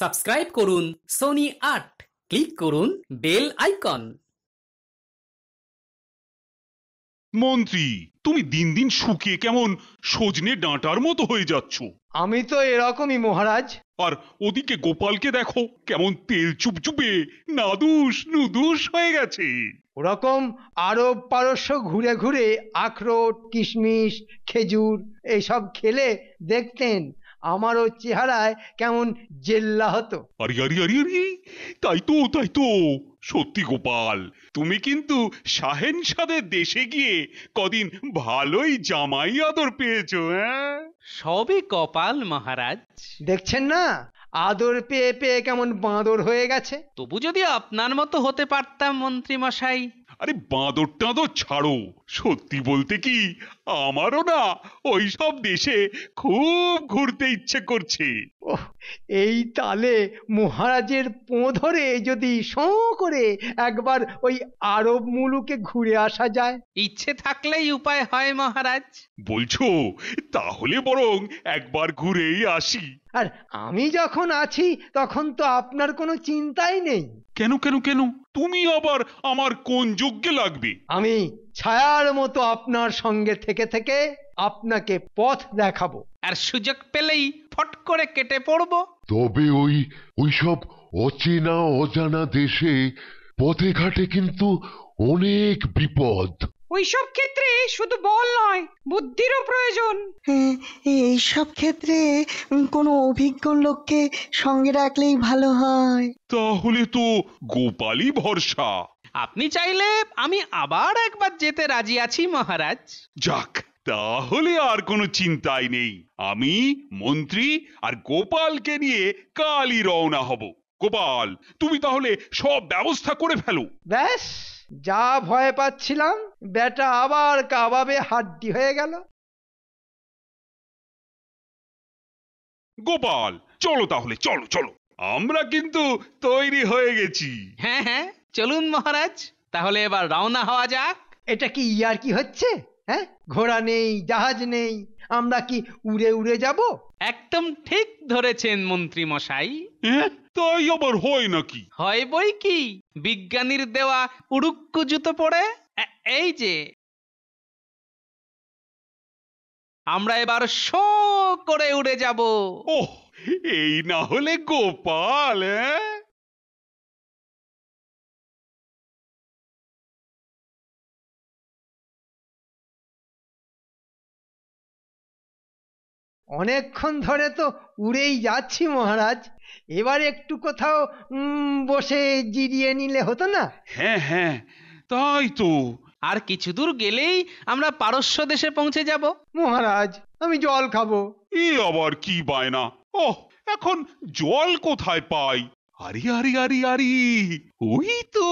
Subscribe করুন Sony আট click করুন বেল আইকন মন্ত্রী তুমি দিন দিন শুকিয়ে কেমন সজনে ডাঁটার মতো হয়ে যাচ্ছ আমি তো এরকমই মহারাজ আর ওদিকে গোপালকে দেখো কেমন তেল চুপচুপে নাদুস নুদুস হয়ে গেছে ওরকম আরব পারস্য ঘুরে ঘুরে আখরোট কিশমিশ খেজুর এইসব খেলে দেখতেন আমারও চেহারায় কেমন জেল্লা হতো আরে আরে আরে আরে তাই তো তাই তো সত্যি গোপাল তুমি কিন্তু শাহেন দেশে গিয়ে কদিন ভালোই জামাই আদর পেয়েছো হ্যাঁ সবই কপাল মহারাজ দেখছেন না আদর পেয়ে পেয়ে কেমন বাঁদর হয়ে গেছে তবু যদি আপনার মতো হতে পারতাম মন্ত্রী মশাই আরে বাঁদর টাঁদর ছাড়ো সত্যি বলতে কি আমারও না ওই সব দেশে খুব ঘুরতে ইচ্ছে করছে এই তালে মহারাজের পোঁ ধরে যদি সঁ করে একবার ওই আরব মুলুকে ঘুরে আসা যায় ইচ্ছে থাকলেই উপায় হয় মহারাজ বলছো তাহলে বরং একবার ঘুরেই আসি আর আমি যখন আছি তখন তো আপনার কোনো চিন্তাই নেই কেন কেন কেন তুমি আবার আমার কোন যোগ্যে লাগবে আমি ছায়ার মতো আপনার সঙ্গে থেকে থেকে আপনাকে পথ দেখাবো আর সুযোগ পেলেই ফট করে কেটে পড়ব তবে ওই ওইসব অচেনা অজানা দেশে পথে ঘাটে কিন্তু অনেক বিপদ ওইসব ক্ষেত্রে শুধু বল নয় বুদ্ধিরও প্রয়োজন এই সব ক্ষেত্রে কোনো অভিজ্ঞ লোককে সঙ্গে রাখলেই ভালো হয় তাহলে তো গোপালই ভরসা আপনি চাইলে আমি আবার একবার যেতে রাজি আছি মহারাজ যাক তাহলে আর কোনো চিন্তাই নেই আমি মন্ত্রী আর গোপালকে নিয়ে কালই রওনা হব গোপাল তুমি তাহলে সব ব্যবস্থা করে ফেলো ব্যাস যা ভয় পাচ্ছিলাম বেটা আবার কাবাবে হাড্ডি হয়ে গেল গোপাল চলো তাহলে চলো চলো আমরা কিন্তু তৈরি হয়ে গেছি হ্যাঁ হ্যাঁ চলুন মহারাজ তাহলে এবার রওনা হওয়া যাক এটা কি ইয়ার কি হচ্ছে হ্যাঁ ঘোড়া নেই জাহাজ নেই আমরা কি উড়ে উড়ে যাব একদম ঠিক ধরেছেন মন্ত্রী মশাই তাই আবার হয় নাকি হয় বই কি বিজ্ঞানীর দেওয়া উড়ুক্কু জুতো পড়ে এই যে আমরা এবার শো করে উড়ে যাব ওহ এই না হলে গোপাল হ্যাঁ অনেকক্ষণ ধরে তো উড়েই যাচ্ছি মহারাজ এবার একটু কোথাও বসে জিরিয়ে নিলে হতো না হ্যাঁ হ্যাঁ তাই তো আর কিছু দূর গেলেই আমরা পারস্য দেশে পৌঁছে যাব মহারাজ আমি জল খাবো এ আবার কি বায়না ওহ এখন জল কোথায় পাই আরে আরে আরে আরে ওই তো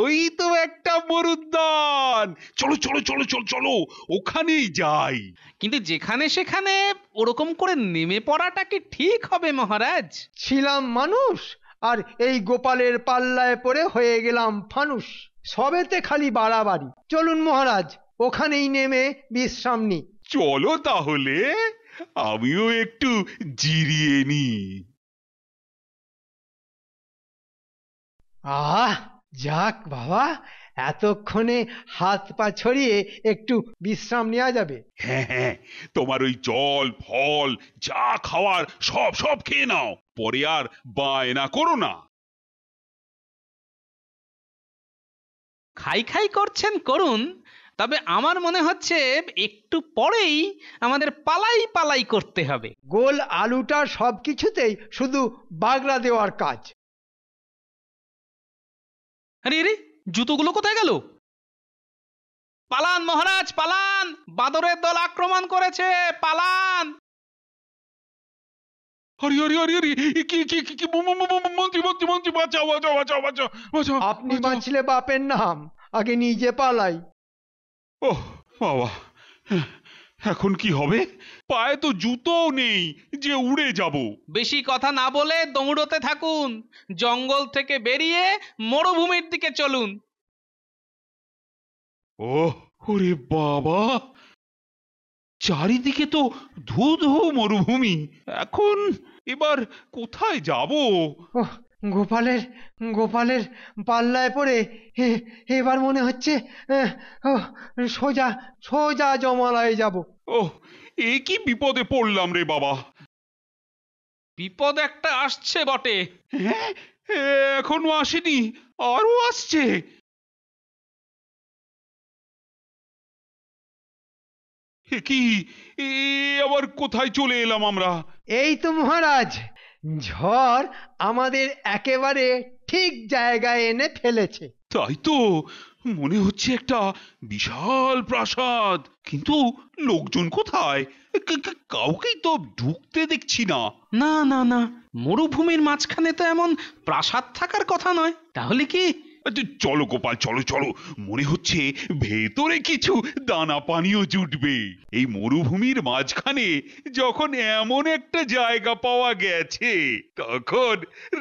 ওই তো একটা মরুদ্যান চলো চলো চলো চলো চলো ওখানেই যাই কিন্তু যেখানে সেখানে ওরকম করে নেমে পড়াটা কি ঠিক হবে মহারাজ ছিলাম মানুষ আর এই গোপালের পাল্লায় পড়ে হয়ে গেলাম ফানুষ সবেতে খালি বাড়াবাড়ি চলুন মহারাজ ওখানেই নেমে বিশ্রাম নি চলো তাহলে আমিও একটু জিরিয়ে নিই আহ যাক বাবা এতক্ষণে হাত পা ছড়িয়ে একটু বিশ্রাম নেওয়া যাবে হ্যাঁ হ্যাঁ তোমার ওই জল ফল যা খাওয়ার সব সব খেয়ে নাও পরে আর বায়না করো না খাই খাই করছেন করুন তবে আমার মনে হচ্ছে একটু পরেই আমাদের পালাই পালাই করতে হবে গোল আলুটা সব কিছুতেই শুধু বাগড়া দেওয়ার কাজ আরে আরে জুতোগুলো কোথায় গেল পালান মহারাজ পালান বাদরের দল আক্রমণ করেছে পালান হরি হরি হরি হরি কি কি কি কি মন্ত্রী মন্ত্রী মন্ত্রী বাঁচাও বাঁচাও বাঁচাও বাঁচাও বাঁচাও আপনি বাঁচলে বাপের নাম আগে নিজে পালাই ওহ বাবা এখন কি হবে পায়ে তো জুতোও নেই যে উড়ে যাব বেশি কথা না বলে দৌড়তে থাকুন জঙ্গল থেকে বেরিয়ে মরুভূমির দিকে চলুন ও ওরে বাবা চারিদিকে তো ধু ধু মরুভূমি এখন এবার কোথায় যাব গোপালের গোপালের পাল্লায় পড়ে এবার মনে হচ্ছে সোজা সোজা জমালায় যাব ও এ কি বিপদে পড়লাম রে বাবা বিপদ একটা আসছে বটে হ্যাঁ এখনো আসেনি আরো আসছে কি এ আবার কোথায় চলে এলাম আমরা এই তো মহারাজ ঝড় আমাদের একেবারে ঠিক জায়গায় এনে ফেলেছে তাই তো মনে হচ্ছে একটা বিশাল প্রাসাদ কিন্তু লোকজন কোথায় কাউকেই তো ঢুকতে দেখছি না না না না মরুভূমির মাঝখানে তো এমন প্রাসাদ থাকার কথা নয় তাহলে কি চলো গোপাল চলো চলো মনে হচ্ছে ভেতরে কিছু দানা পানীয় জুটবে এই মরুভূমির মাঝখানে যখন এমন একটা জায়গা পাওয়া গেছে তখন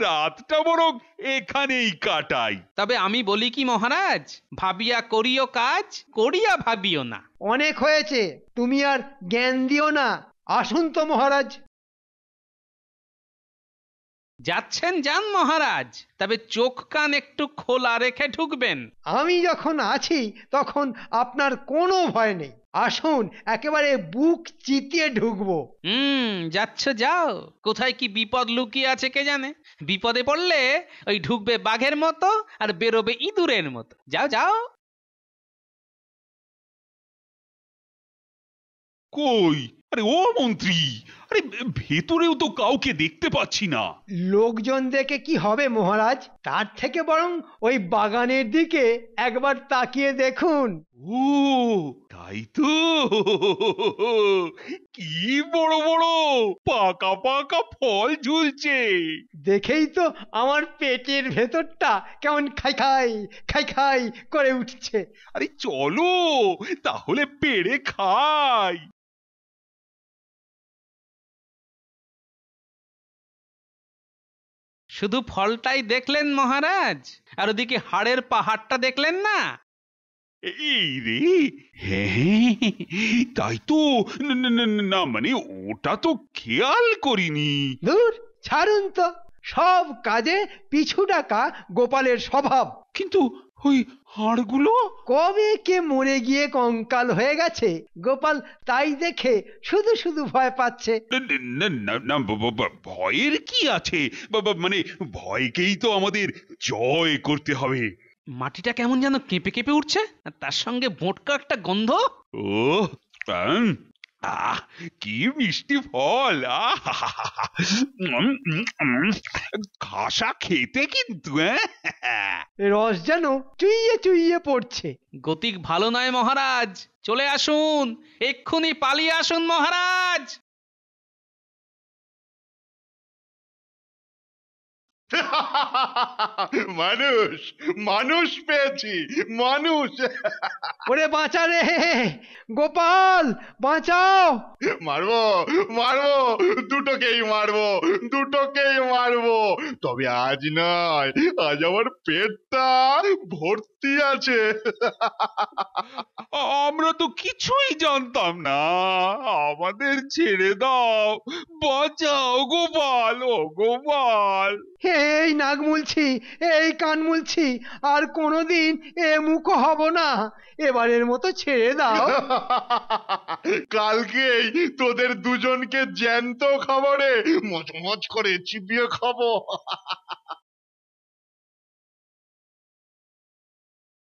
রাতটা বরং এখানেই কাটাই তবে আমি বলি কি মহারাজ ভাবিয়া করিও কাজ করিয়া ভাবিও না অনেক হয়েছে তুমি আর জ্ঞান দিও না আসুন তো মহারাজ যাচ্ছেন যান মহারাজ তবে চোখ কান একটু খোলা রেখে ঢুকবেন আমি যখন আছি তখন আপনার কোনো ভয় নেই আসুন একেবারে বুক চিতিয়ে ঢুকবো হুম যাচ্ছ যাও কোথায় কি বিপদ লুকিয়ে আছে কে জানে বিপদে পড়লে ওই ঢুকবে বাঘের মতো আর বেরোবে ইঁদুরের মতো যাও যাও কই আরে ও মন্ত্রী আরে ভেতরেও তো কাউকে দেখতে পাচ্ছি না লোকজন দেখে কি হবে মহারাজ তার থেকে বরং ওই বাগানের দিকে একবার তাকিয়ে দেখুন ও তাই তো কি বড় বড় পাকা পাকা ফল ঝুলছে দেখেই তো আমার পেটের ভেতরটা কেমন খাই খাই খাই খাই করে উঠছে আরে চলো তাহলে পেড়ে খাই শুধু ফলটাই দেখলেন মহারাজ আর ওদিকে হাড়ের পাহাড়টা দেখলেন না এই হ্যাঁ, হ্যাঁ তাই তো না মানে ওটা তো খেয়াল করিনি ধুর ছাড়ুন তো সব কাজে পিছু ডাকা গোপালের স্বভাব কিন্তু ওই হাড়গুলো কবে কে মরে গিয়ে কঙ্কাল হয়ে গেছে গোপাল তাই দেখে শুধু শুধু ভয় পাচ্ছে ভয়ের কি আছে বা- মানে ভয়কেই তো আমাদের জয় করতে হবে মাটিটা কেমন যেন কেঁপে কেঁপে উঠছে তার সঙ্গে বোটকা একটা গন্ধ ও আহ কি মিষ্টি ফল আহ খাসা খেতে কিন্তু হ্যাঁ? রস যেন চুইয়ে চুইয়ে পড়ছে গতিক ভালো নয় মহারাজ চলে আসুন এক্ষুনি পালিয়ে আসুন মহারাজ মানুষ মানুষ পেয়েছি মানুষ ওরে বাঁচা রে গোপাল বাঁচাও মারবো মারবো দুটোকেই মারবো দুটোকেই মারবো তবে আজ নয় আজ আমার পেটটা ভর্তি আছে আমরা তো কিছুই জানতাম না আমাদের ছেড়ে দাও বাঁচাও গোপাল ও গোপাল হে এই নাক মুলছি এই কান মুলছি আর কোনোদিন এ মুখো হব না এবারের মতো ছেড়ে দাও কালকে তোদের দুজনকে জ্যান্ত খাবারে মচমচ করে চিপিয়ে খাবো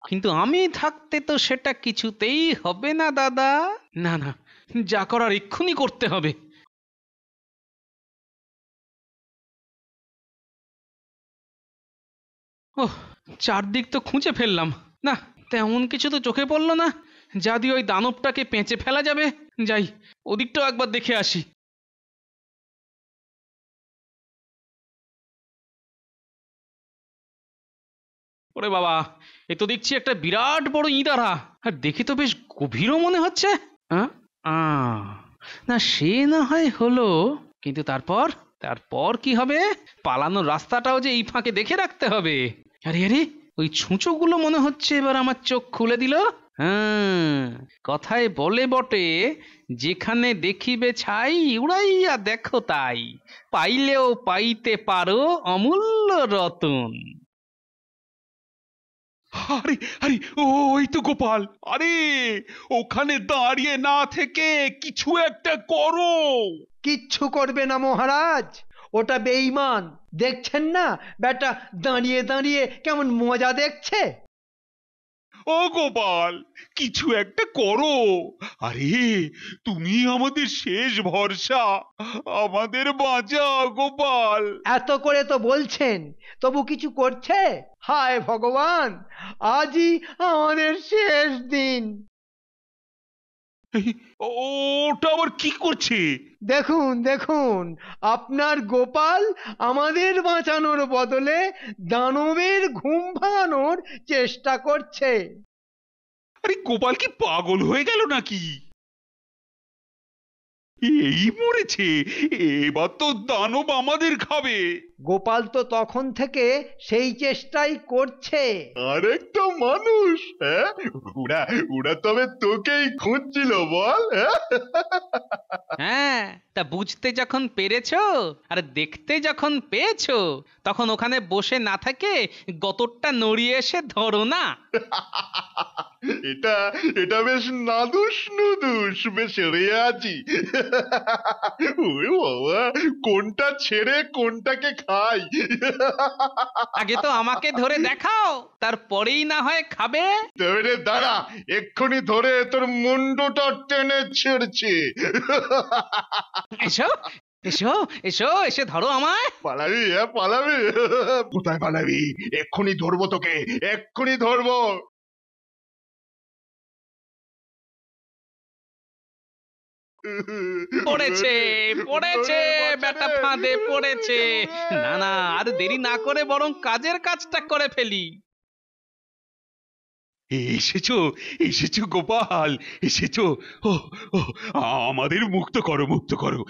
কিন্তু আমি থাকতে তো সেটা কিছুতেই হবে না দাদা না না যা করার এক্ষুনি করতে হবে ও চারদিক তো খুঁজে ফেললাম না তেমন কিছু তো চোখে পড়লো না যা দিয়ে ওই দানবটাকে পেঁচে ফেলা যাবে যাই ওদিকটাও একবার দেখে আসি ওরে বাবা এ তো দেখছি একটা বিরাট বড় ইঁদারা আর দেখে তো বেশ গভীরও মনে হচ্ছে না সে না হয় হলো কিন্তু তারপর তারপর কি হবে পালানোর রাস্তাটাও যে এই ফাঁকে দেখে রাখতে হবে আরে আরে ওই ছুঁচোগুলো মনে হচ্ছে এবার আমার চোখ খুলে দিল হ্যাঁ কথায় বলে বটে যেখানে দেখিবে ছাই উড়াইয়া দেখো তাই পাইলেও পাইতে পারো অমূল্য রতন আরে আরে ওই তো গোপাল আরে ওখানে দাঁড়িয়ে না থেকে কিছু একটা করো কিচ্ছু করবে না মহারাজ ওটা বেঈমান দেখছেন না ব্যাটা দাঁড়িয়ে দাঁড়িয়ে কেমন মজা দেখছে ও গোপাল কিছু একটা করো আরে তুমি আমাদের শেষ ভরসা আমাদের বাঁচা গোপাল এত করে তো বলছেন তবু কিছু করছে হায় ভগবান আজই আমাদের শেষ দিন ওটা আবার কি করছে দেখুন দেখুন আপনার গোপাল আমাদের বাঁচানোর বদলে দানবের ঘুম ভাঙানোর চেষ্টা করছে আরে গোপাল কি পাগল হয়ে গেল নাকি এই মরেছে এবার তো দানব আমাদের খাবে গোপাল তো তখন থেকে সেই চেষ্টাই করছে আরেকটা মানুষ হ্যাঁ? ওরা ওরা তবে তোকেই খুঁজছিল বল হ্যাঁ? হ্যাঁ তা বুঝতে যখন পেরেছো আর দেখতে যখন পেয়েছো তখন ওখানে বসে না থাকে গতরটা নড়িয়ে এসে ধরো না এটা এটা বেশ নাদুস নুদুস বেশ রেয়াজি ও বাবা কোনটা ছেড়ে কোনটাকে খা ভাই আগে তো আমাকে ধরে দেখাও তারপরেই না হয় খাবে ধরে দাঁড়া এক্ষুনি ধরে তোর মুন্ডটা টেনে ছেড়ছে এসো এসো এসো এসে ধরো আমায় পালাবি হ্যাঁ, পালাবি কোথায় পালাবি এক্ষুনি ধরবো তোকে এক্ষুনি ধরবো পড়েছে পড়েছে ব্যাটা ফাঁদে পড়েছে না না আর দেরি না করে বরং কাজের কাজটা করে ফেলি এসেছো এসেছো গোপাল এসেছো ও আমাদের মুক্ত করো মুক্ত করো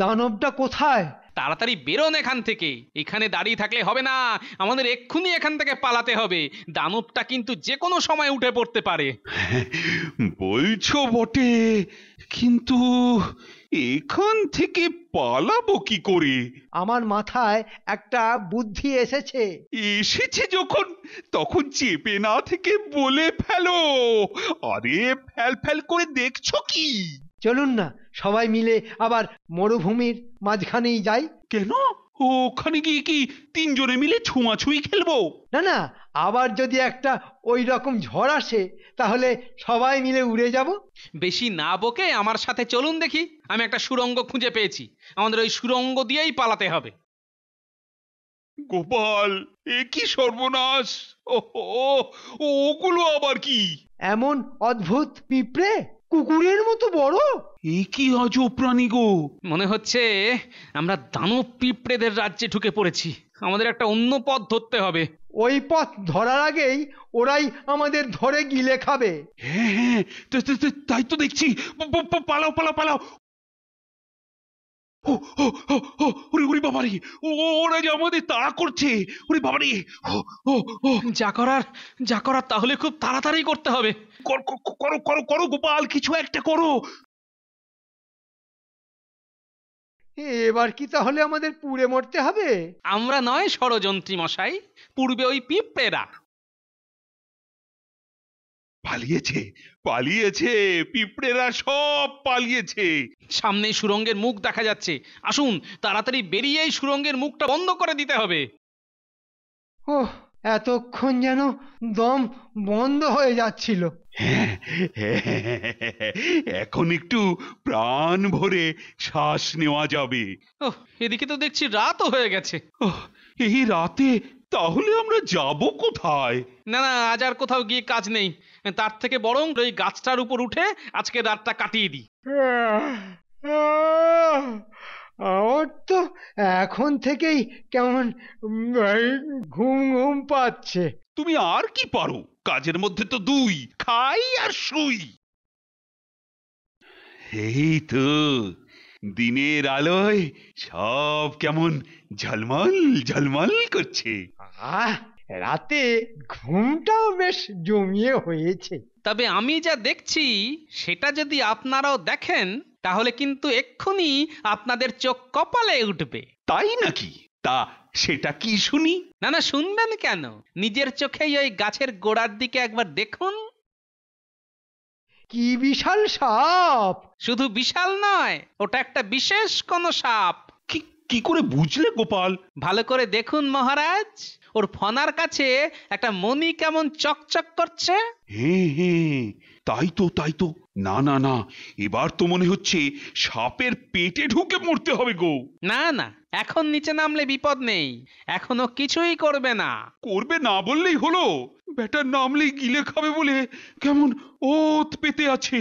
দানবটা কোথায় তাড়াতাড়ি বেরোন এখান থেকে এখানে দাঁড়িয়ে থাকলে হবে না আমাদের এক্ষুনি এখান থেকে পালাতে হবে দানবটা কিন্তু যে কোনো সময় উঠে পড়তে পারে বলছো বটে কিন্তু এখান থেকে পালাবো কি করে আমার মাথায় একটা বুদ্ধি এসেছে এসেছে যখন তখন চেপে না থেকে বলে ফেলো আরে ফ্যাল ফ্যাল করে দেখছো কি চলুন না সবাই মিলে আবার মরুভূমির মাঝখানেই যাই কেন ওখানে গিয়ে কি তিনজনে মিলে ছুঁয়াছুঁই খেলবো না না আবার যদি একটা ওই রকম ঝড় আসে তাহলে সবাই মিলে উড়ে যাব বেশি না বকে আমার সাথে চলুন দেখি আমি একটা সুরঙ্গ খুঁজে পেয়েছি আমাদের ওই সুরঙ্গ দিয়েই পালাতে হবে গোপাল এ কি সর্বনাশ ওহো ওগুলো আবার কি এমন অদ্ভুত পিঁপড়ে কুকুরের মতো বড় এ কি অজব প্রাণী গো মনে হচ্ছে আমরা দানব পিঁপড়েদের রাজ্যে ঢুকে পড়েছি আমাদের একটা অন্য পথ ধরতে হবে ওই পথ ধরার আগেই ওরাই আমাদের ধরে গিলে খাবে হ্যাঁ হ্যাঁ তাই তো দেখছি পালাও পালাও পালাও ওরে ওরা যে আমাদের তাড়া করছে ওরে যা করার যা করার তাহলে খুব তাড়াতাড়ি করতে হবে করো করো করো গোপাল কিছু একটা করো এবার কি তাহলে আমাদের পুড়ে মরতে হবে আমরা নয় ষড়যন্ত্রী মশাই পূর্বে ওই পিঁপড়েরা পালিয়েছে পালিয়েছে পিঁপড়েরা সব পালিয়েছে সামনে সুরঙ্গের মুখ দেখা যাচ্ছে আসুন তাড়াতাড়ি বেরিয়েই সুরঙ্গের মুখটা বন্ধ করে দিতে হবে ও এতক্ষণ যেন দম বন্ধ হয়ে যাচ্ছিল হ্যাঁ, হ্যাঁ, এখন একটু প্রাণ ভরে শ্বাস নেওয়া যাবে ও এদিকে তো দেখছি রাতও হয়ে গেছে এই রাতে তাহলে আমরা যাব কোথায় না না আজ আর কোথাও গিয়ে কাজ নেই তার থেকে বরং ওই গাছটার উপর উঠে আজকে রাতটা কাটিয়ে দিই আমার তো এখন থেকেই কেমন ঘুম ঘুম পাচ্ছে তুমি আর কি পারো কাজের মধ্যে তো দুই খাই আর শুই এই তো দিনের আলোয় সব কেমন ঝলমল ঝলমল করছে আহ রাতে ঘুমটাও বেশ জমিয়ে হয়েছে তবে আমি যা দেখছি সেটা যদি আপনারাও দেখেন তাহলে কিন্তু এক্ষুনি আপনাদের চোখ কপালে উঠবে তাই নাকি তা সেটা কি শুনি না না শুনবেন কেন নিজের চোখেই ওই গাছের গোড়ার দিকে একবার দেখুন কি বিশাল সাপ শুধু বিশাল নয় ওটা একটা বিশেষ কোন সাপ কি কি করে বুঝলে গোপাল ভালো করে দেখুন মহারাজ ওর ফনার কাছে একটা মনি কেমন চকচক করছে হ্যাঁ হ্যাঁ তাই তো তাই তো না না না এবার তো মনে হচ্ছে সাপের পেটে ঢুকে মরতে হবে গো না না এখন নিচে নামলে বিপদ নেই এখনো কিছুই করবে না করবে না বললেই হলো বেটার নামলে গিলে খাবে বলে কেমন ওত পেতে আছে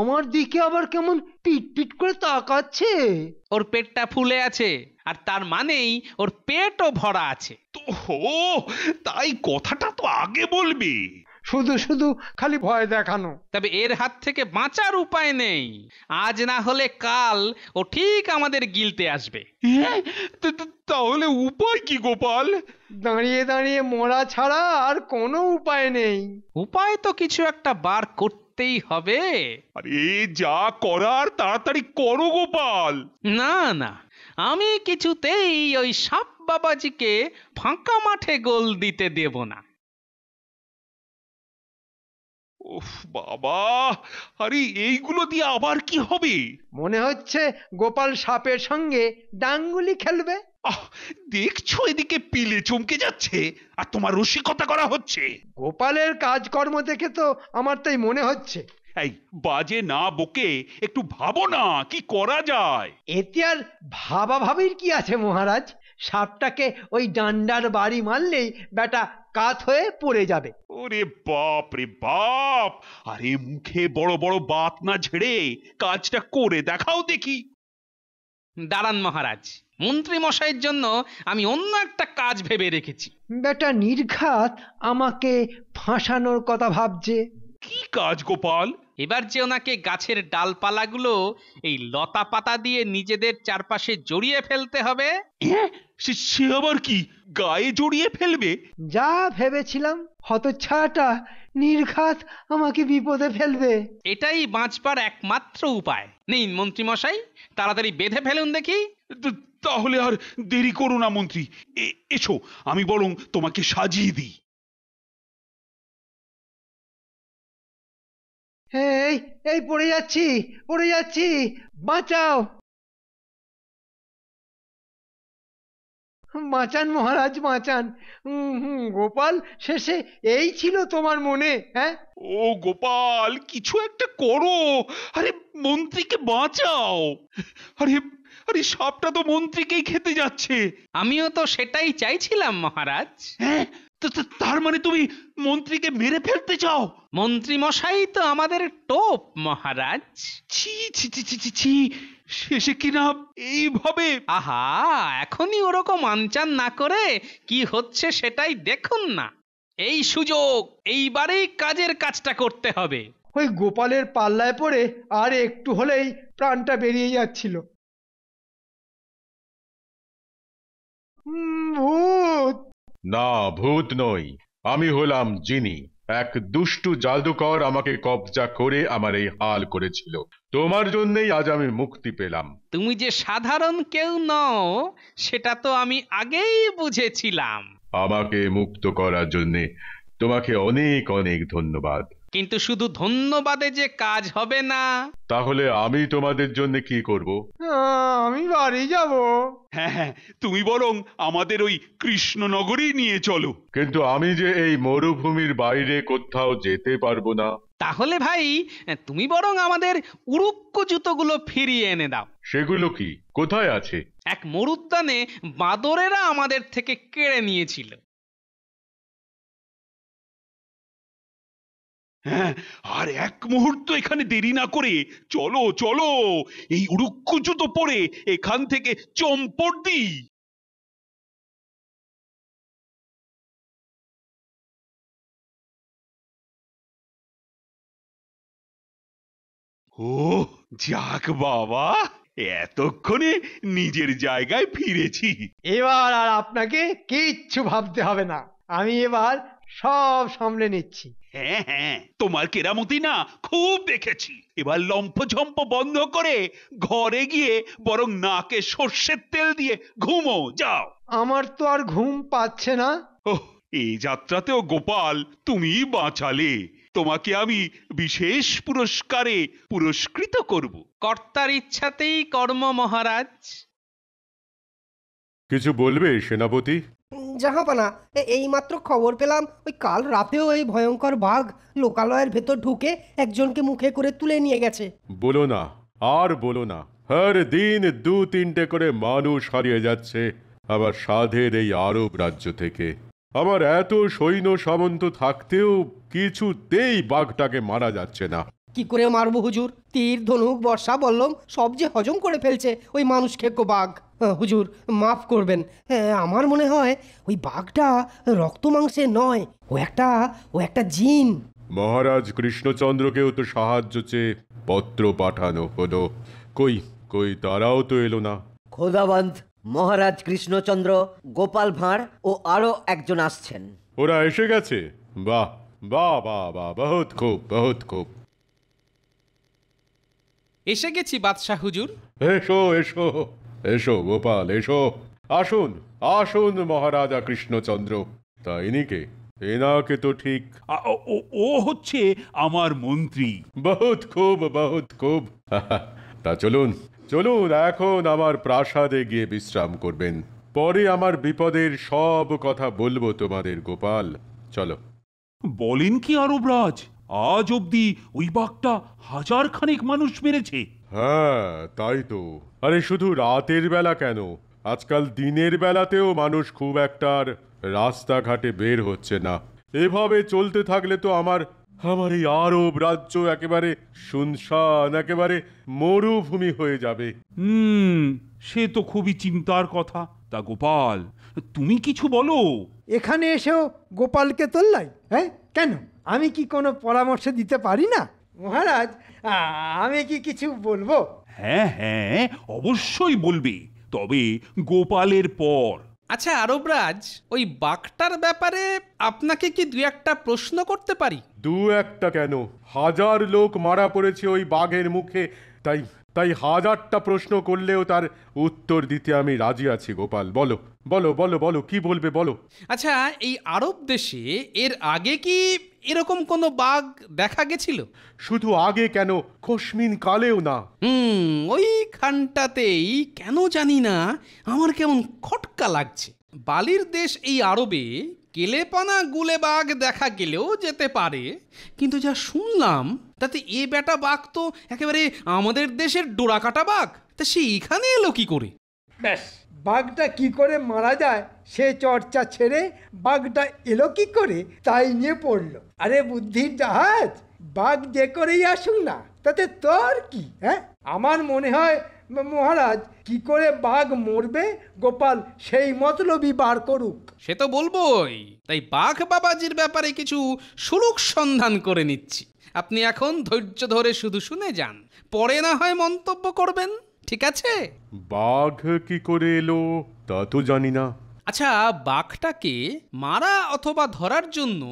আমার দিকে আবার কেমন পিটপিট করে তাকাচ্ছে ওর পেটটা ফুলে আছে আর তার মানেই ওর পেটও ভরা আছে তো হো তাই কথাটা তো আগে বলবি শুধু শুধু খালি ভয় দেখানো তবে এর হাত থেকে বাঁচার উপায় নেই আজ না হলে কাল ও ঠিক আমাদের গিলতে আসবে হ্যাঁ, তাহলে উপায় কি গোপাল দাঁড়িয়ে দাঁড়িয়ে মরা ছাড়া আর কোনো উপায় নেই উপায় তো কিছু একটা বার করতেই হবে আরে যা করার তাড়াতাড়ি করো গোপাল না না আমি কিছুতেই ওই সাপ বাবাজিকে ফাঁকা মাঠে গোল দিতে দেব না ওহ বাবা আরে এইগুলো দিয়ে আবার কি হবে মনে হচ্ছে গোপাল সাপের সঙ্গে ডাঙ্গুলি খেলবে দেখছো এদিকে পিলে চমকে যাচ্ছে আর তোমার রসিকতা করা হচ্ছে গোপালের কাজকর্ম দেখে তো আমার তাই মনে হচ্ছে এই বাজে না বকে একটু ভাবো না কি করা যায় এতে আর ভাবির কি আছে মহারাজ সাপটাকে ওই ডান্ডার বাড়ি মারলেই বেটা কাত হয়ে পড়ে যাবে ওরে বাপ রে বাপ আরে মুখে বড় বড় বাত না ঝেড়ে কাজটা করে দেখাও দেখি দাঁড়ান মহারাজ মন্ত্রী মশাইয়ের জন্য আমি অন্য একটা কাজ ভেবে রেখেছি বেটা নির্ঘাত আমাকে ফাঁসানোর কথা ভাবছে কি কাজ গোপাল এবার যে ওনাকে গাছের ডালপালাগুলো এই লতা পাতা দিয়ে নিজেদের চারপাশে জড়িয়ে ফেলতে হবে সে আবার কি গায়ে জড়িয়ে ফেলবে যা ভেবেছিলাম ছাটা নির্ঘাত আমাকে বিপদে ফেলবে এটাই বাঁচবার একমাত্র উপায় মন্ত্রী মন্ত্রীমশাই তাড়াতাড়ি বেঁধে ফেলুন দেখি তাহলে আর দেরি করো না মন্ত্রী এসো আমি বরং তোমাকে সাজিয়ে দিই এই এই পড়ে যাচ্ছি পড়ে যাচ্ছি বাঁচাও বাঁচান মহারাজ বাঁচান গোপাল শেষে এই ছিল তোমার মনে হ্যাঁ ও গোপাল কিছু একটা করো আরে মন্ত্রীকে বাঁচাও আরে আরে সাপটা তো মন্ত্রীকেই খেতে যাচ্ছে আমিও তো সেটাই চাইছিলাম মহারাজ হ্যাঁ তার মানে তুমি মন্ত্রীকে মেরে ফেলতে চাও মন্ত্রী মশাই তো আমাদের টোপ মহারাজ ছি ছি ছি ছি ছি ছি শেষে কিনা এইভাবে আহা এখনই ওরকম আনচান না করে কি হচ্ছে সেটাই দেখুন না এই সুযোগ এইবারেই কাজের কাজটা করতে হবে ওই গোপালের পাল্লায় পড়ে আর একটু হলেই প্রাণটা বেরিয়ে যাচ্ছিল ভূত না ভূত নই আমি হলাম যিনি এক দুষ্টু জাদুকর আমাকে কবজা করে আমার এই হাল করেছিল তোমার জন্যই আজ আমি মুক্তি পেলাম তুমি যে সাধারণ কেউ নও সেটা তো আমি আগেই বুঝেছিলাম আমাকে মুক্ত করার জন্যে তোমাকে অনেক অনেক ধন্যবাদ কিন্তু শুধু ধন্যবাদে যে কাজ হবে না তাহলে আমি তোমাদের জন্য কি করব আমি বাড়ি যাব হ্যাঁ, হ্যাঁ তুমি বরং আমাদের ওই কৃষ্ণনগরী নিয়ে চলো কিন্তু আমি যে এই মরুভূমির বাইরে কোথাও যেতে পারবো না তাহলে ভাই তুমি বরং আমাদের উড়ুক্কু জুতোগুলো ফিরিয়ে এনে দাও সেগুলো কি কোথায় আছে এক মরুদ্যানে বাঁদরেরা আমাদের থেকে কেড়ে নিয়েছিল হ্যাঁ আর এক মুহূর্ত এখানে দেরি না করে চলো চলো এই উড়ুক্ষ জুতো পরে এখান থেকে চম্পট দিই ও যাক বাবা এতক্ষণে নিজের জায়গায় ফিরেছি এবার আর আপনাকে কিচ্ছু ভাবতে হবে না আমি এবার সব সামলে নিচ্ছি হ্যাঁ হ্যাঁ তোমার কেরামতি না খুব দেখেছি এবার ঝম্প বন্ধ করে ঘরে গিয়ে বরং নাকে সর্ষের তেল দিয়ে ঘুমো যাও আমার তো আর ঘুম পাচ্ছে না ওহ এই যাত্রাতেও গোপাল তুমি বাঁচালে তোমাকে আমি বিশেষ পুরস্কারে পুরস্কৃত করব কর্তার ইচ্ছাতেই কর্ম মহারাজ কিছু বলবে সেনাপতি জাহাপানা এই মাত্র খবর পেলাম ওই কাল রাতেও এই ভয়ঙ্কর বাঘ লোকালয়ের ভেতর ঢুকে একজনকে মুখে করে তুলে নিয়ে গেছে বলো না আর বলো না হর দিন দু তিনটে করে মানুষ হারিয়ে যাচ্ছে আবার সাধের এই আরব রাজ্য থেকে আমার এত সৈন্য সামন্ত থাকতেও কিছুতেই বাঘটাকে মারা যাচ্ছে না কি করে মারবো হুজুর তীর ধনুক বর্ষা বললম সব যে হজম করে ফেলছে ওই মানুষ খেকো বাঘ হ্যাঁ, হুজুর মাফ করবেন হ্যাঁ, আমার মনে হয় ওই বাঘটা রক্ত মাংসে নয় ও একটা ও একটা জিন মহারাজ কৃষ্ণচন্দ্রকেও তো সাহায্য চেয়ে পত্র পাঠানো হলো কই কই তারাও তো এলো না খোদাবন্ধ মহারাজ কৃষ্ণচন্দ্র গোপাল ভাঁড় ও আরও একজন আসছেন ওরা এসে গেছে বাহ বাহ বাহ বাহ বহুত খুব বহুত খুব এসে গেছি বাদশাহ হুজুর এসো এসো এসো গোপাল এসো আসুন আসুন মহারাজা কৃষ্ণচন্দ্র তা ইনিকে এনাকে তো ঠিক ও- ও- হচ্ছে আমার মন্ত্রী বহুত খুব বহুত খুব তা চলুন চলুন এখন আমার প্রাসাদে গিয়ে বিশ্রাম করবেন পরে আমার বিপদের সব কথা বলবো তোমাদের গোপাল চলো বলেন কি রাজ আজ অবধি ওই বাঘটা হাজার খানেক মানুষ মেরেছে হ্যাঁ তাই তো আরে শুধু রাতের বেলা কেন আজকাল দিনের বেলাতেও মানুষ খুব একটা আর রাস্তাঘাটে বের হচ্ছে না এভাবে চলতে থাকলে তো আমার আমার এই আরব রাজ্য একেবারে শুনশান একেবারে মরুভূমি হয়ে যাবে হুম সে তো খুবই চিন্তার কথা তা গোপাল তুমি কিছু বলো এখানে এসেও গোপালকে তোল্লাই হ্যাঁ কেন আমি কি কোনো পরামর্শ দিতে পারি না মহারাজ আমি কি কিছু বলবো হ্যাঁ হ্যাঁ অবশ্যই বলবি তবে গোপালের পর আচ্ছা আরবরাজ ওই বাঘটার ব্যাপারে আপনাকে কি দু একটা প্রশ্ন করতে পারি দু একটা কেন হাজার লোক মারা পড়েছে ওই বাঘের মুখে তাই তাই হাজারটা প্রশ্ন করলেও তার উত্তর দিতে আমি রাজি আছি গোপাল বলো বলো বলো বলো কি বলবে বলো আচ্ছা এই আরব দেশে এর আগে কি এরকম কোনো বাঘ দেখা গেছিল শুধু আগে কেন খসমিন কালেও না হুম ওই খানটাতেই কেন জানি না আমার কেমন খটকা লাগছে বালির দেশ এই আরবে কেলেপানা গুলে বাঘ দেখা গেলেও যেতে পারে কিন্তু যা শুনলাম তাতে এ বেটা বাঘ তো একেবারে আমাদের দেশের ডোরাকাটা বাঘ তা সে এখানে এলো কি করে ব্যাস বাঘটা কি করে মারা যায় সে চর্চা ছেড়ে বাঘটা এলো কি করে তাই নিয়ে পড়লো আরে বুদ্ধির জাহাজ বাঘ যে করেই আসুক না তাতে তোর কি হ্যাঁ আমার মনে হয় মহারাজ কি করে বাঘ মরবে গোপাল সেই মতলবই বার করুক সে তো বলবোই তাই বাঘ বাবাজির ব্যাপারে কিছু সুরুক সন্ধান করে নিচ্ছি আপনি এখন ধৈর্য ধরে শুধু শুনে যান পরে না হয় মন্তব্য করবেন ঠিক আছে বাঘ কি করে এলো তা তো জানি না আচ্ছা বাঘটাকে মারা অথবা ধরার জন্য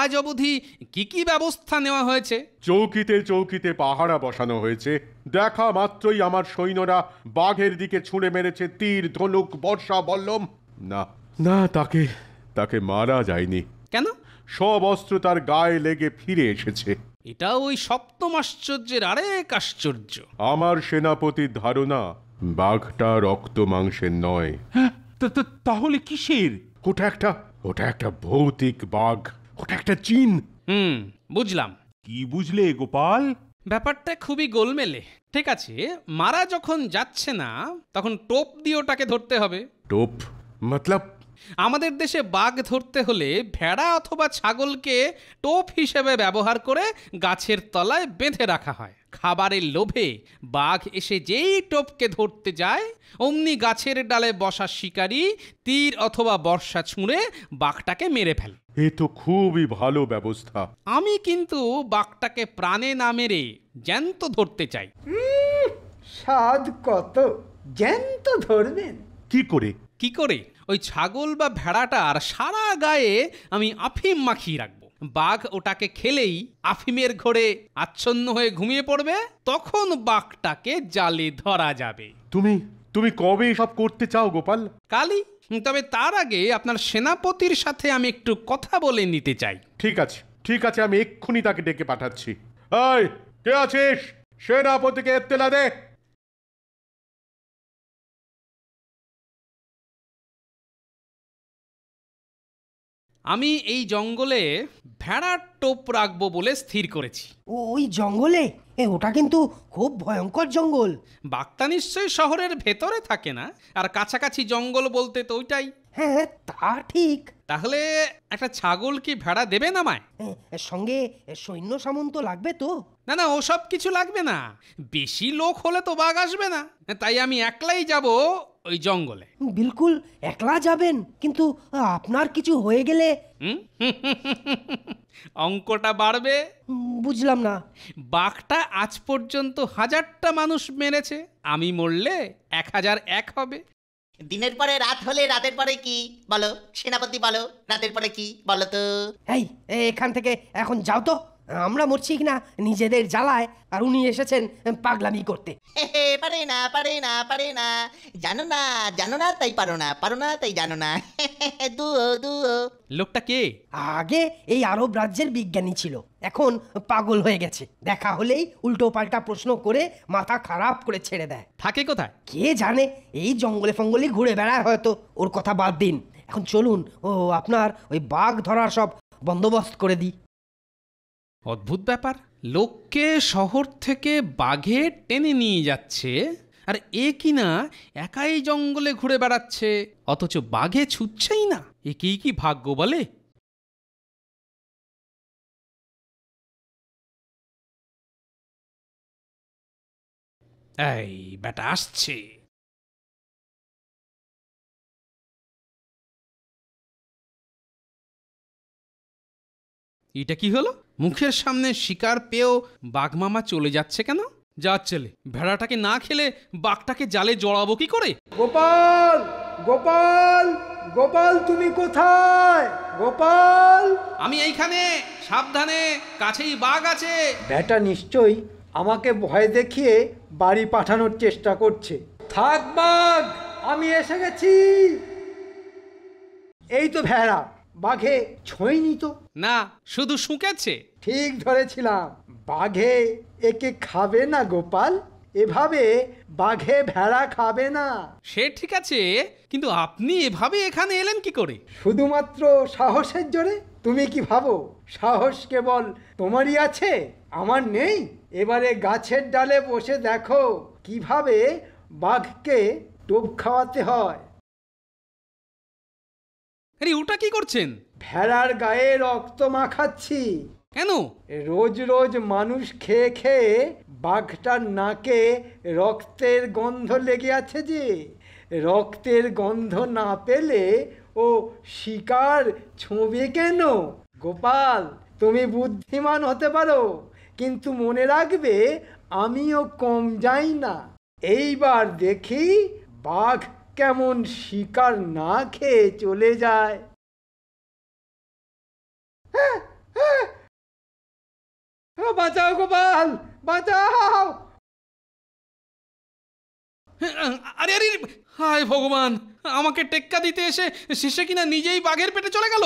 আজ অবধি কি কি ব্যবস্থা নেওয়া হয়েছে চৌকিতে চৌকিতে পাহারা বসানো হয়েছে দেখা মাত্রই আমার সৈন্যরা বাঘের দিকে ছুঁড়ে মেরেছে তীর ধনুক বর্ষা বল্লম না না তাকে তাকে মারা যায়নি কেন সব অস্ত্র তার গায়ে লেগে ফিরে এসেছে এটা ওই সপ্তম আশ্চর্যের আরেক আশ্চর্য আমার সেনাপতির ধারণা বাঘটা রক্ত মাংসের নয় হ্যাঁ, তাহলে কিসের ওটা একটা ওটা একটা ভৌতিক বাঘ ওটা একটা চীন হুম বুঝলাম কি বুঝলে গোপাল ব্যাপারটা খুবই গোলমেলে ঠিক আছে মারা যখন যাচ্ছে না তখন টোপ দিয়ে ওটাকে ধরতে হবে টোপ মতলব আমাদের দেশে বাঘ ধরতে হলে ভেড়া অথবা ছাগলকে টোপ হিসেবে ব্যবহার করে গাছের তলায় বেঁধে রাখা হয় খাবারের লোভে বাঘ এসে যেই টোপকে ধরতে যায় অমনি গাছের ডালে বসা শিকারী তীর অথবা বর্ষা ছুঁড়ে বাঘটাকে মেরে ফেলে এ তো খুবই ভালো ব্যবস্থা আমি কিন্তু বাঘটাকে প্রাণে না মেরে জ্যান্ত ধরতে চাই স্বাদ কত জ্যান্ত ধরবেন কি করে কি করে ওই ছাগল বা ভেড়াটার সারা গায়ে আমি আফিম মাখিয়ে রাখবো বাঘ ওটাকে খেলেই আফিমের ঘরে আচ্ছন্ন হয়ে ঘুমিয়ে পড়বে তখন বাঘটাকে জালে ধরা যাবে তুমি তুমি কবে সব করতে চাও গোপাল কালি তবে তার আগে আপনার সেনাপতির সাথে আমি একটু কথা বলে নিতে চাই ঠিক আছে ঠিক আছে আমি এক্ষুনি তাকে ডেকে পাঠাচ্ছি কে আছিস সেনাপতিকে এত্তেলা দে আমি এই জঙ্গলে ভেড়ার টোপ রাখবো বলে স্থির করেছি ওই জঙ্গলে এ ওটা কিন্তু খুব ভয়ঙ্কর জঙ্গল বাক্তা নিশ্চয়ই শহরের ভেতরে থাকে না আর কাছাকাছি জঙ্গল বলতে তো ওইটাই হ্যাঁ, হ্যাঁ তা ঠিক তাহলে একটা ছাগল কি ভেড়া দেবে না মায় সঙ্গে সৈন্য সামন্ত লাগবে তো না না ওসব কিছু লাগবে না বেশি লোক হলে তো বাঘ আসবে না তাই আমি একলাই যাব ওই জঙ্গলে বিলকুল একলা যাবেন কিন্তু আপনার কিছু হয়ে গেলে অঙ্কটা বাড়বে বুঝলাম না বাঘটা আজ পর্যন্ত হাজারটা মানুষ মেরেছে আমি মরলে এক হাজার এক হবে দিনের পরে রাত হলে রাতের পরে কি বলো সেনাপতি বলো রাতের পরে কি বলো তো এই এখান থেকে এখন যাও তো আমরা মরছি কিনা নিজেদের জ্বালায় আর উনি এসেছেন পাগলামি করতে পারে না পারে না পারে না জানো না জানো না তাই পারো না পারো না তাই জানো না লোকটা কে আগে এই আরব রাজ্যের বিজ্ঞানী ছিল এখন পাগল হয়ে গেছে দেখা হলেই উল্টো পাল্টা প্রশ্ন করে মাথা খারাপ করে ছেড়ে দেয় থাকে কোথায় কে জানে এই জঙ্গলে ফঙ্গলে ঘুরে বেড়ায় হয়তো ওর কথা বাদ দিন এখন চলুন ও আপনার ওই বাঘ ধরার সব বন্দোবস্ত করে দিই অদ্ভুত ব্যাপার লোককে শহর থেকে বাঘে টেনে নিয়ে যাচ্ছে আর এ কিনা একাই জঙ্গলে ঘুরে বেড়াচ্ছে অথচ বাঘে ছুটছেই না একেই কি ভাগ্য বলে এই বেটা আসছে এটা কি হলো মুখের সামনে শিকার পেয়েও বাঘমামা চলে যাচ্ছে কেন যা ছেলে ভেড়াটাকে না খেলে বাঘটাকে জালে জড়াবো কি করে গোপাল গোপাল গোপাল তুমি কোথায় গোপাল আমি এইখানে সাবধানে কাছেই বাঘ আছে ব্যাটা নিশ্চয়ই আমাকে ভয় দেখিয়ে বাড়ি পাঠানোর চেষ্টা করছে থাক বাঘ আমি এসে গেছি এই তো ভেড়া বাঘে ছয়নি তো না শুধু শুকেছে ঠিক ধরেছিলাম বাঘে একে খাবে না গোপাল এভাবে বাঘে ভেড়া খাবে না সে ঠিক আছে কিন্তু আপনি এভাবে এখানে এলেন কি করে শুধুমাত্র সাহসের জোরে তুমি কি ভাবো সাহস কেবল তোমারই আছে আমার নেই এবারে গাছের ডালে বসে দেখো কিভাবে বাঘকে টোপ খাওয়াতে হয় আরে ওটা কি করছেন ভেড়ার গায়ে রক্ত মাখাচ্ছি কেন রোজ রোজ মানুষ খেয়ে খেয়ে বাঘটার নাকে রক্তের গন্ধ লেগে আছে যে রক্তের গন্ধ না পেলে ও শিকার ছবি কেন গোপাল তুমি বুদ্ধিমান হতে পারো কিন্তু মনে রাখবে আমিও কম যাই না এইবার দেখি বাঘ কেমন শিকার না খেয়ে চলে যায় হ্যাঁ, হ্যাঁ। বাঁচাও গোপাল বাঁচাও আরে আরে হায় ভগবান আমাকে টেক্কা দিতে এসে শেষে কিনা নিজেই বাঘের পেটে চলে গেল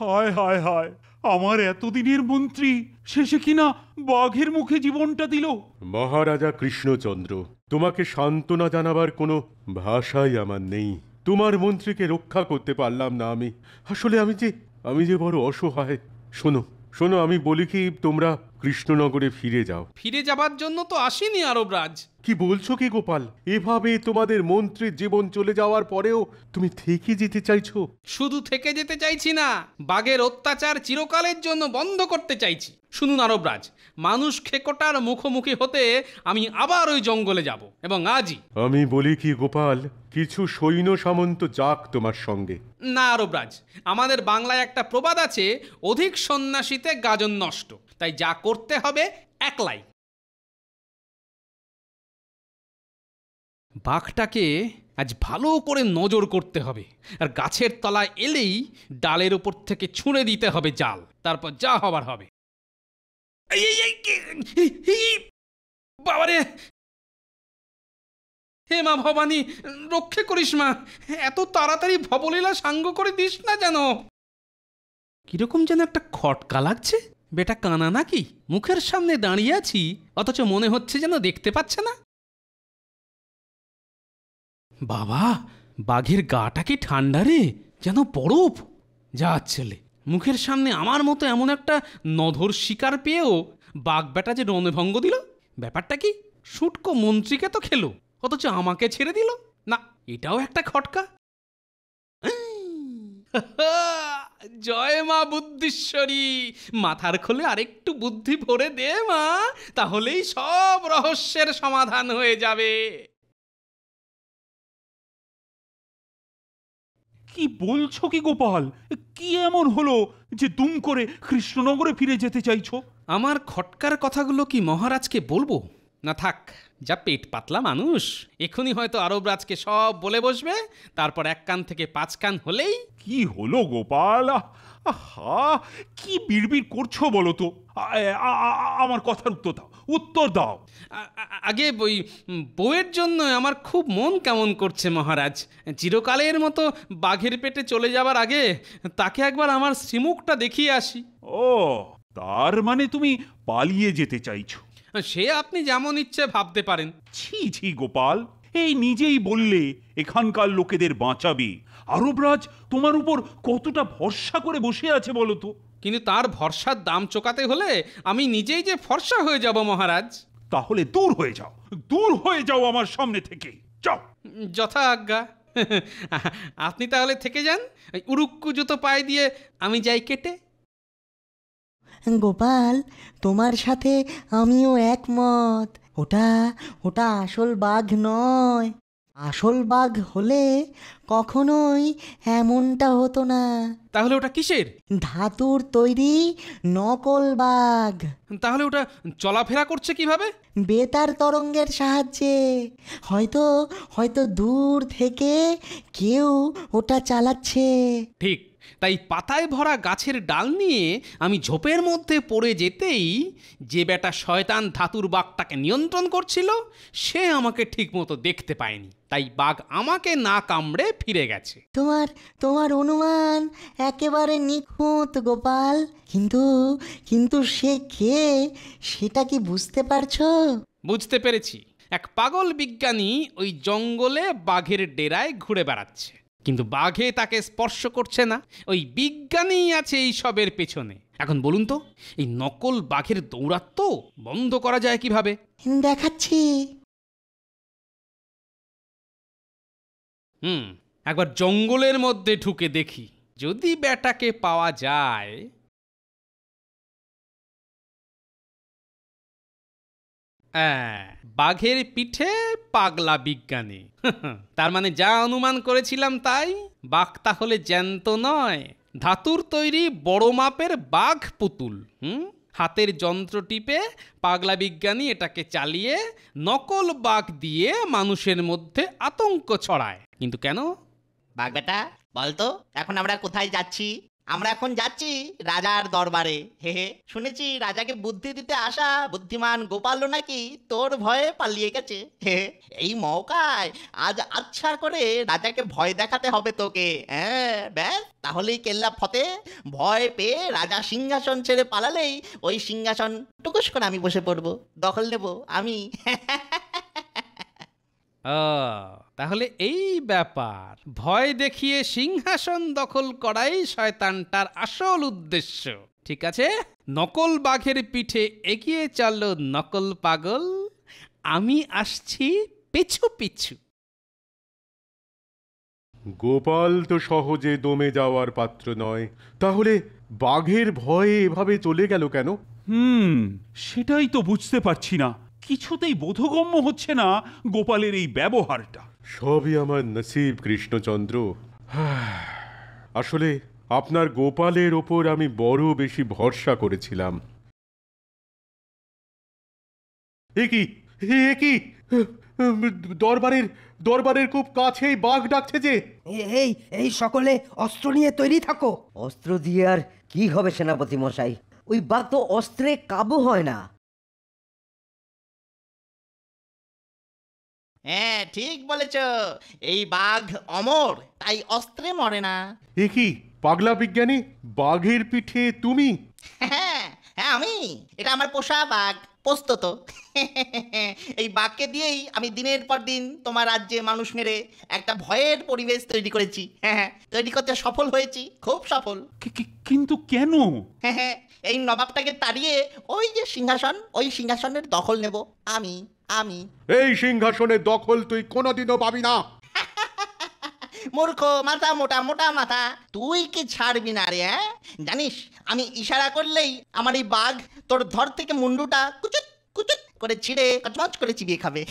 হায় হায় হায় আমার এতদিনের মন্ত্রী শেষে কিনা বাঘের মুখে জীবনটা দিল মহারাজা কৃষ্ণচন্দ্র তোমাকে সান্ত্বনা জানাবার কোনো ভাষাই আমার নেই তোমার মন্ত্রীকে রক্ষা করতে পারলাম না আমি আসলে আমি যে আমি যে বড় অসহায় শোনো শোনো আমি বলি কি তোমরা কৃষ্ণনগরে ফিরে যাও ফিরে যাবার জন্য তো আসেনি আরবরাজ কি বলছো কি গোপাল এভাবে তোমাদের মন্ত্রীর জীবন চলে যাওয়ার পরেও তুমি থেকে যেতে চাইছো শুধু থেকে যেতে চাইছি না বাঘের অত্যাচার চিরকালের জন্য বন্ধ করতে চাইছি শুনুন আরবরাজ মানুষ খেকোটার মুখোমুখি হতে আমি আবার ওই জঙ্গলে যাব এবং আজই আমি বলি কি গোপাল কিছু সৈন্য সামন্ত যাক তোমার সঙ্গে না আরবরাজ আমাদের বাংলায় একটা প্রবাদ আছে অধিক সন্ন্যাসীতে গাজন নষ্ট তাই যা করতে হবে একলাই বাঘটাকে আজ ভালো করে নজর করতে হবে আর গাছের তলায় এলেই ডালের ওপর থেকে ছুঁড়ে দিতে হবে জাল তারপর যা হবার হবে বাবারে হে মা ভবানী রক্ষে করিস মা এত তাড়াতাড়ি ভবলীলা সাঙ্গ করে দিস না যেন কিরকম যেন একটা খটকা লাগছে বেটা কানা নাকি মুখের সামনে দাঁড়িয়ে আছি অথচ মনে হচ্ছে যেন দেখতে পাচ্ছে না বাবা বাঘের গাটা কি ঠান্ডা রে যেন বরফ যা ছেলে মুখের সামনে আমার মতো এমন একটা নধর শিকার পেয়েও বাঘ বেটা যে রণভঙ্গ দিল ব্যাপারটা কি সুটকো মন্ত্রীকে তো খেলো অথচ আমাকে ছেড়ে দিল না এটাও একটা খটকা জয় মা বুদ্ধিশ্বরী মাথার খোলে আরেকটু বুদ্ধি ভরে দে মা তাহলেই সব রহস্যের সমাধান হয়ে যাবে কি বলছো কি গোপাল কি এমন হলো যে দুম করে কৃষ্ণনগরে ফিরে যেতে চাইছো আমার খটকার কথাগুলো কি মহারাজকে বলবো না থাক যা পেট পাতলা মানুষ এখনই হয়তো আরবরাজকে সব বলে বসবে তারপর এক কান থেকে পাঁচ কান হলেই কি হলো গোপাল হা কি বিড়বিড় করছো বলো তো আমার কথার উত্তর দাও উত্তর দাও আগে ওই বউয়ের জন্য আমার খুব মন কেমন করছে মহারাজ চিরকালের মতো বাঘের পেটে চলে যাবার আগে তাকে একবার আমার শ্রীমুখটা দেখিয়ে আসি ও তার মানে তুমি পালিয়ে যেতে চাইছো সে আপনি যেমন ইচ্ছে ভাবতে পারেন ছি ছি গোপাল এই নিজেই বললে এখানকার লোকেদের বাঁচাবে আরবরাজ তোমার উপর কতটা ভরসা করে বসে আছে বলো তো কিন্তু তার ভরসার দাম চোকাতে হলে আমি নিজেই যে ফর্সা হয়ে যাব মহারাজ তাহলে দূর হয়ে যাও দূর হয়ে যাও আমার সামনে থেকে যাও যথা আজ্ঞা আপনি তাহলে থেকে যান উড়ুক্কু জুতো পায়ে দিয়ে আমি যাই কেটে গোপাল তোমার সাথে আমিও একমত ওটা ওটা আসল বাঘ নয় আসল বাঘ হলে কখনোই এমনটা হতো না তাহলে ওটা কিসের ধাতুর তৈরি নকল বাঘ তাহলে ওটা চলাফেরা করছে কিভাবে বেতার তরঙ্গের সাহায্যে হয়তো হয়তো দূর থেকে কেউ ওটা চালাচ্ছে ঠিক তাই পাতায় ভরা গাছের ডাল নিয়ে আমি ঝোপের মধ্যে পড়ে যেতেই যে বেটা শয়তান ধাতুর বাঘটাকে নিয়ন্ত্রণ করছিল সে আমাকে ঠিকমতো দেখতে পায়নি তাই বাঘ আমাকে না কামড়ে ফিরে গেছে তোমার তোমার অনুমান একেবারে নিখুঁত গোপাল কিন্তু কিন্তু সে কে সেটা কি বুঝতে পারছো বুঝতে পেরেছি এক পাগল বিজ্ঞানী ওই জঙ্গলে বাঘের ডেরায় ঘুরে বেড়াচ্ছে কিন্তু বাঘে তাকে স্পর্শ করছে না ওই বিজ্ঞানী আছে এই সবের পেছনে এখন বলুন তো এই নকল বাঘের দৌরাত্ম বন্ধ করা যায় কিভাবে দেখাচ্ছি হুম একবার জঙ্গলের মধ্যে ঢুকে দেখি যদি ব্যাটাকে পাওয়া যায় বাঘের পিঠে পাগলা বিজ্ঞানী তার মানে যা অনুমান করেছিলাম তাই বাঘ তাহলে জ্যান্ত নয় ধাতুর তৈরি বড় মাপের বাঘ পুতুল হুম হাতের যন্ত্র টিপে পাগলা বিজ্ঞানী এটাকে চালিয়ে নকল বাঘ দিয়ে মানুষের মধ্যে আতঙ্ক ছড়ায় কিন্তু কেন বাঘ বেটা বলতো এখন আমরা কোথায় যাচ্ছি আমরা এখন যাচ্ছি রাজার দরবারে হে হে শুনেছি রাজাকে বুদ্ধি দিতে আসা বুদ্ধিমান গোপালও নাকি তোর ভয়ে পালিয়ে গেছে হে এই মৌকায় আজ আচ্ছা করে রাজাকে ভয় দেখাতে হবে তোকে হ্যাঁ ব্যাস তাহলেই কেল্লা ফতে ভয় পেয়ে রাজা সিংহাসন ছেড়ে পালালেই ওই সিংহাসন টুকুস করে আমি বসে পড়বো দখল নেব আমি তাহলে এই ব্যাপার ভয় দেখিয়ে সিংহাসন দখল করাই শয়তানটার আসল উদ্দেশ্য ঠিক আছে নকল বাঘের পিঠে এগিয়ে চলল নকল পাগল আমি আসছি পিছু পিছু গোপাল তো সহজে দমে যাওয়ার পাত্র নয় তাহলে বাঘের ভয়ে এভাবে চলে গেল কেন হুম সেটাই তো বুঝতে পারছি না কিছুতেই বোধগম্য হচ্ছে না গোপালের এই ব্যবহারটা সবই আমার নসিব কৃষ্ণচন্দ্র আসলে আপনার গোপালের ওপর আমি বড় বেশি ভরসা করেছিলাম একই একই দরবারের দরবারের খুব কাছেই বাঘ ডাকছে যে এই এই সকলে অস্ত্র নিয়ে তৈরি থাকো অস্ত্র দিয়ে আর কি হবে সেনাপতি মশাই ওই বাঘ তো অস্ত্রে কাবু হয় না হ্যাঁ ঠিক বলেছ এই বাঘ অমর তাই অস্ত্রে মরে না দেখি পাগলা বিজ্ঞানী বাঘের পিঠে তুমি হ্যাঁ হ্যাঁ আমি এটা আমার পোষা বাঘ পোস্তত এই বাঘকে দিয়েই আমি দিনের পর দিন তোমার রাজ্যে মানুষ মেরে একটা ভয়ের পরিবেশ তৈরি করেছি হ্যাঁ, হ্যাঁ তৈরি করতে সফল হয়েছি খুব সফল কিন্তু কেন হ্যাঁ, হ্যাঁ এই নবাবটাকে তাড়িয়ে ওই যে সিংহাসন ওই সিংহাসনের দখল নেব আমি আমি এই সিংহাসনে দখল তুই কোনোদিনও পাবি না মূর্খ মাথা মোটা মোটা মাথা তুই কি ছাড়বি না রে হ্যাঁ জানিস আমি ইশারা করলেই আমার এই বাঘ তোর ধর থেকে মুন্ডুটা কুচুত কুচুত করে ছিঁড়ে কচমচ করে চিবিয়ে খাবে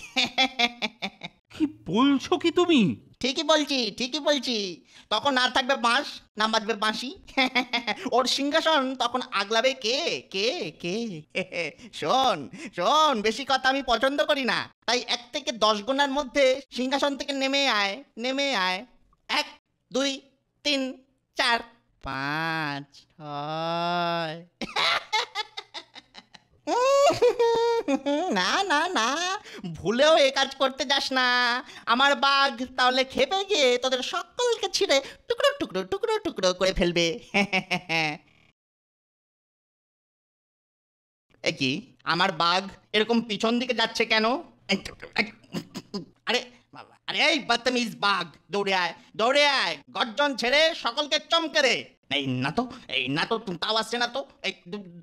কি বলছো কি তুমি ঠিকই বলছি ঠিকই বলছি তখন আর থাকবে বাঁশ না বাঁচবে বাঁশি ওর সিংহাসন তখন আগলাবে কে কে কে শোন শোন বেশি কথা আমি পছন্দ করি না তাই এক থেকে দশ গোনার মধ্যে সিংহাসন থেকে নেমে আয় নেমে আয় এক দুই তিন চার পাঁচ ছয় না না না ভুলেও এ কাজ করতে যাস না আমার বাঘ তাহলে খেপে গিয়ে তোদের সকলকে ছিঁড়ে টুকরো টুকরো টুকরো টুকরো করে ফেলবে এ কি আমার বাঘ এরকম পিছন দিকে যাচ্ছে কেন আরে আরে এই বাঘ দৌড়ে আয় দৌড়ে আয় গর্জন ছেড়ে সকলকে চমকে রে এই না তো এই না তো তাও আসছে না তো এই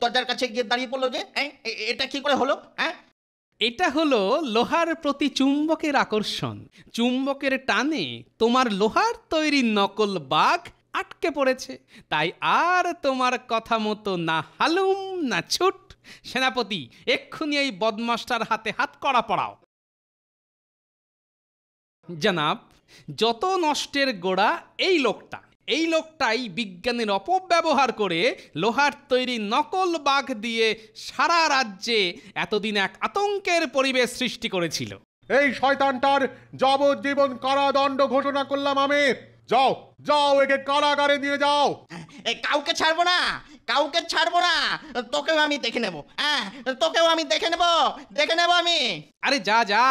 দরজার কাছে গিয়ে দাঁড়িয়ে পড়লো যে হ্যাঁ, এটা কি করে হলো হ্যাঁ এটা হলো লোহার প্রতি চুম্বকের আকর্ষণ চুম্বকের টানে তোমার লোহার তৈরি নকল বাঘ আটকে পড়েছে তাই আর তোমার কথা মতো না হালুম না ছুট সেনাপতি এক্ষুনি এই বদমাস্টার হাতে হাত করা পড়াও জানাব যত নষ্টের গোড়া এই লোকটা এই লোকটাই বিজ্ঞানের অপব্যবহার করে লোহার তৈরি নকল বাঘ দিয়ে সারা রাজ্যে এতদিন এক আতঙ্কের পরিবেশ সৃষ্টি করেছিল এই শয়তানটার যাবজ্জীবন কারাদণ্ড ঘোষণা করলাম আমি যাও যাও একে কারাগারে নিয়ে যাও এ, কাউকে ছাড়বো না কাউকে ছাড়বো না তোকেও আমি দেখে নেব হ্যাঁ তোকেও আমি দেখে নেব দেখে নেব আমি আরে যা যা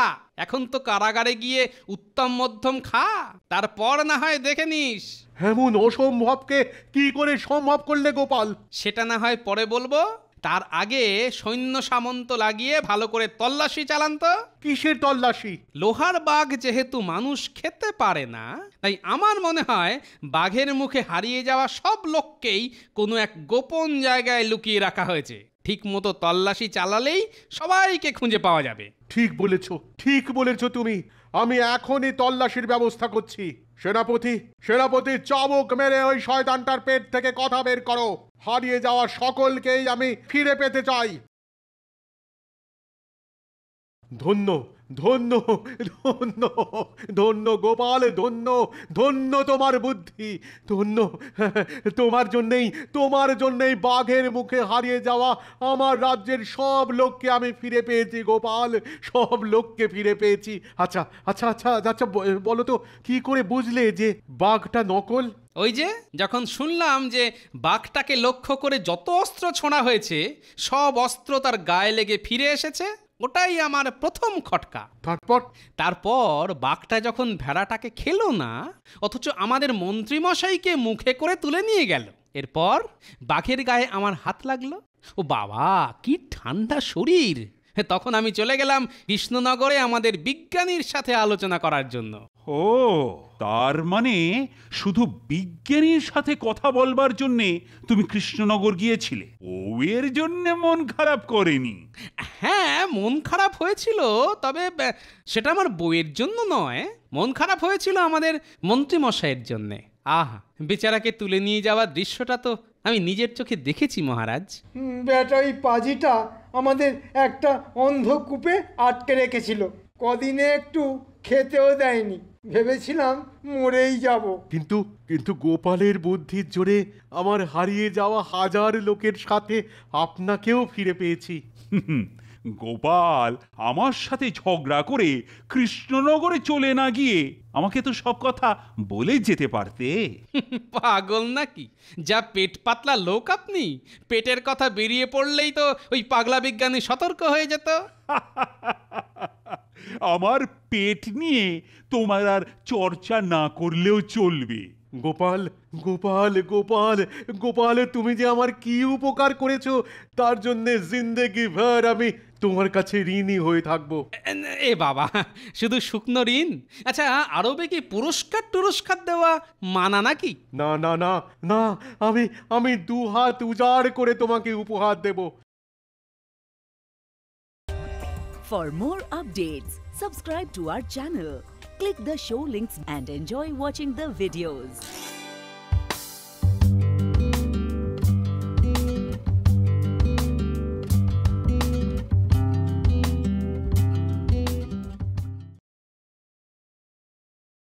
এখন তো কারাগারে গিয়ে উত্তম মধ্যম খা তারপর না হয় দেখে নিস এমন অসম্ভবকে কি করে সম্ভব করলে গোপাল সেটা না হয় পরে বলবো তার আগে সৈন্য সামন্ত লাগিয়ে ভালো করে তল্লাশি চালান তো কিসের তল্লাশি লোহার বাঘ যেহেতু মানুষ খেতে পারে না তাই আমার মনে হয় বাঘের মুখে হারিয়ে যাওয়া সব লোককেই কোনো এক গোপন জায়গায় লুকিয়ে রাখা হয়েছে ঠিক মতো তল্লাশি চালালেই সবাইকে খুঁজে পাওয়া যাবে ঠিক বলেছ ঠিক বলেছ তুমি আমি এখনই তল্লাশির ব্যবস্থা করছি সেনাপতি সেনাপতি চাবুক মেরে ওই শয়তানটার পেট থেকে কথা বের করো হারিয়ে যাওয়া সকলকেই আমি ফিরে পেতে চাই ধন্য ধন্য ধন্য ধন্য গোপাল ধন্য ধন্য তোমার বুদ্ধি ধন্য তোমার জন্যেই তোমার জন্যেই বাঘের মুখে হারিয়ে যাওয়া আমার রাজ্যের সব লোককে আমি ফিরে পেয়েছি গোপাল সব লোককে ফিরে পেয়েছি আচ্ছা আচ্ছা আচ্ছা আচ্ছা বলো তো কি করে বুঝলে যে বাঘটা নকল ওই যে যখন শুনলাম যে বাঘটাকে লক্ষ্য করে যত অস্ত্র ছোঁড়া হয়েছে সব অস্ত্র তার গায়ে লেগে ফিরে এসেছে ওটাই আমার প্রথম খটকা তারপর তারপর বাঘটা যখন ভেড়াটাকে খেলো না অথচ আমাদের মন্ত্রীমশাইকে মুখে করে তুলে নিয়ে গেল এরপর বাঘের গায়ে আমার হাত লাগলো ও বাবা কি ঠান্ডা শরীর তখন আমি চলে গেলাম কৃষ্ণনগরে আমাদের বিজ্ঞানীর সাথে আলোচনা করার জন্য ও তার মানে শুধু বিজ্ঞানীর সাথে কথা বলবার জন্য তুমি কৃষ্ণনগর গিয়েছিলে এর জন্য মন খারাপ করেনি হ্যাঁ মন খারাপ হয়েছিল তবে সেটা আমার বইয়ের জন্য নয় মন খারাপ হয়েছিল আমাদের মন্ত্রীমশাইয়ের জন্যে আহা বেচারাকে তুলে নিয়ে যাওয়ার দৃশ্যটা তো আমি নিজের চোখে দেখেছি মহারাজ বেটা এই পাজিটা আমাদের একটা অন্ধকূপে আটকে রেখেছিল কদিনে একটু খেতেও দেয়নি ভেবেছিলাম মরেই যাব কিন্তু কিন্তু গোপালের বুদ্ধির জোরে আমার হারিয়ে যাওয়া হাজার লোকের সাথে আপনাকেও ফিরে পেয়েছি গোপাল আমার সাথে ঝগড়া করে কৃষ্ণনগরে চলে না গিয়ে আমাকে তো সব কথা বলে যেতে পারতে পাগল নাকি যা পেট পাতলা লোক আপনি পেটের কথা বেরিয়ে পড়লেই তো ওই পাগলা বিজ্ঞানী সতর্ক হয়ে যেত আমার পেট নিয়ে তোমার আর চর্চা না করলেও চলবে গোপাল গোপাল গোপাল গোপাল তুমি যে আমার কি উপকার করেছো তার জন্যে জিন্দেগি ভর আমি তোমার কাছে ঋণই হয়ে থাকবো এ বাবা শুধু শুকনো ঋণ আচ্ছা আরবে কি পুরস্কার টুরস্কার দেওয়া মানা নাকি না না না না আমি আমি দু হাত উজাড় করে তোমাকে উপহার দেব for more updates subscribe to our channel Click the show links and enjoy watching the videos.